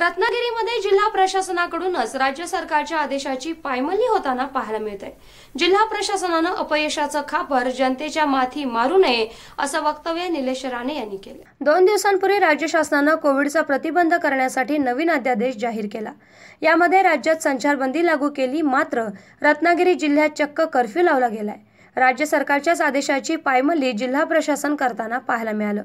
रत्नागिरीमध्ये जिल्हा प्रशासनाकडूनच राज्य सरकारच्या आदेशाची पायमल्ली होताना पाहायला आहे जिल्हा प्रशासनानं अपयशाचं खापर जनतेच्या माथी मारू नये असं वक्तव्य निलेश राणे यांनी केलं दोन दिवसांपूर्वी राज्य शासनानं कोविडचा प्रतिबंध करण्यासाठी नवीन अध्यादेश जाहीर केला यामध्ये राज्यात संचारबंदी लागू केली मात्र रत्नागिरी जिल्ह्यात चक्क कर्फ्यू लावला गेलाय राज्य सरकारच्याच आदेशाची पायमल्ली जिल्हा प्रशासन करताना पाहायला मिळालं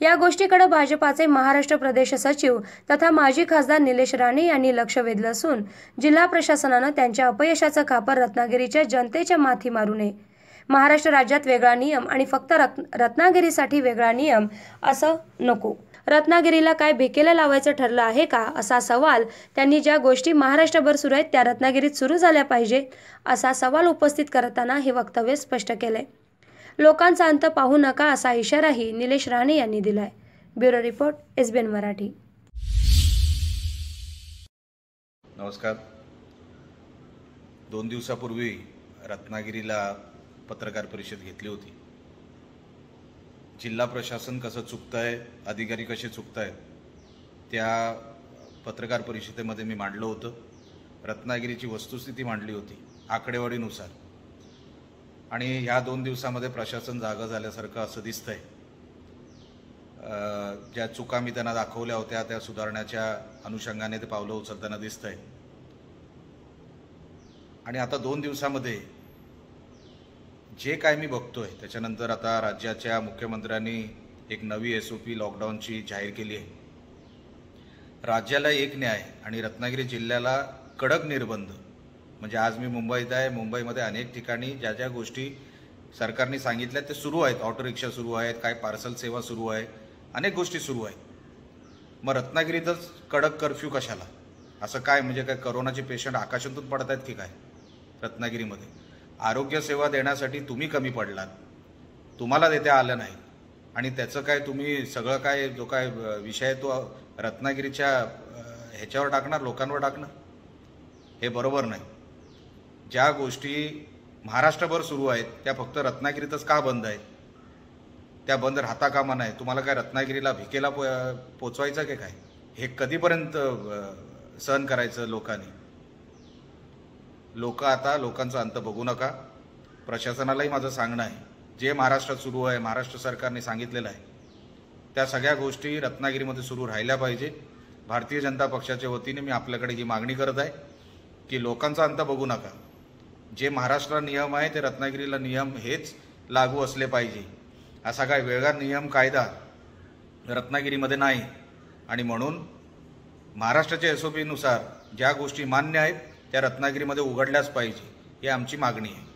या गोष्टीकडे भाजपाचे महाराष्ट्र प्रदेश सचिव तथा माजी खासदार निलेश राणे यांनी लक्ष वेधलं असून जिल्हा प्रशासनानं त्यांच्या अपयशाचं खापर रत्नागिरीच्या जनतेच्या माथी मारू नये महाराष्ट्र राज्यात वेगळा नियम आणि फक्त रत्नागिरीसाठी वेगळा नियम असं नको रत्नागिरीला काय भिकेला लावायचं ठरलं आहे का असा सवाल त्यांनी ज्या गोष्टी महाराष्ट्रभर सुरू आहेत त्या रत्नागिरीत सुरू झाल्या पाहिजे असा सवाल उपस्थित करताना हे वक्तव्य स्पष्ट केलंय लोकांचा अंत पाहू नका असा इशाराही निलेश राणे यांनी दिलाय ब्युरो रिपोर्ट एसबीएन मराठी नमस्कार दोन दिवसापूर्वी रत्नागिरीला पत्रकार परिषद घेतली होती जिल्हा प्रशासन कसं चुकतं आहे अधिकारी कसे चुकत आहेत त्या पत्रकार परिषदेमध्ये मी मांडलं होतं रत्नागिरीची वस्तुस्थिती मांडली होती आकडेवारीनुसार आणि ह्या दोन दिवसामध्ये प्रशासन जागा झाल्यासारखं असं दिसतंय ज्या चुका मी त्यांना दाखवल्या होत्या त्या सुधारण्याच्या अनुषंगाने ते पावलं उचलताना दिसतंय आणि आता दोन दिवसामध्ये जे काय मी बघतोय त्याच्यानंतर आता राज्याच्या मुख्यमंत्र्यांनी एक नवी एस ओ पी लॉकडाऊनची जाहीर केली आहे राज्याला एक न्याय आणि रत्नागिरी जिल्ह्याला कडक निर्बंध म्हणजे आज मी मुंबईत आहे मुंबईमध्ये अनेक ठिकाणी ज्या ज्या गोष्टी सरकारने सांगितल्या ते सुरू आहेत ऑटो रिक्षा सुरू आहेत काय पार्सल सेवा सुरू आहे अनेक गोष्टी सुरू आहेत मग रत्नागिरीतच कडक कर्फ्यू कशाला असं काय म्हणजे काय करोनाचे पेशंट आकाशातून पडत आहेत की काय रत्नागिरीमध्ये आरोग्यसेवा देण्यासाठी तुम्ही कमी पडलात तुम्हाला देत्या आलं नाही आणि त्याचं काय तुम्ही सगळं काय जो काय विषय तो रत्नागिरीच्या ह्याच्यावर टाकणार लोकांवर टाकणार हे बरोबर नाही ज्या गोष्टी महाराष्ट्रभर सुरू आहेत त्या फक्त रत्नागिरीतच का बंद आहेत त्या बंद राहता कामा नाही तुम्हाला काय रत्नागिरीला भिकेला पो पोचवायचं की काय हे कधीपर्यंत सहन करायचं लोकांनी लोक आता लोकांचा अंत बघू नका प्रशासनालाही माझं सांगणं आहे जे महाराष्ट्रात सुरू आहे महाराष्ट्र सरकारने सांगितलेलं आहे त्या सगळ्या गोष्टी रत्नागिरीमध्ये सुरू राहिल्या पाहिजे भारतीय जनता पक्षाच्या वतीने मी आपल्याकडे ही मागणी करत आहे की लोकांचा अंत बघू नका जे महाराष्ट्राला नियम आहे ते रत्नागिरीला नियम हेच लागू असले पाहिजे असा काय वेगळा नियम कायदा रत्नागिरीमध्ये नाही आणि म्हणून महाराष्ट्राच्या एस पीनुसार ज्या गोष्टी मान्य आहेत त्या रत्नागिरीमध्ये उघडल्याच पाहिजे ही आमची मागणी आहे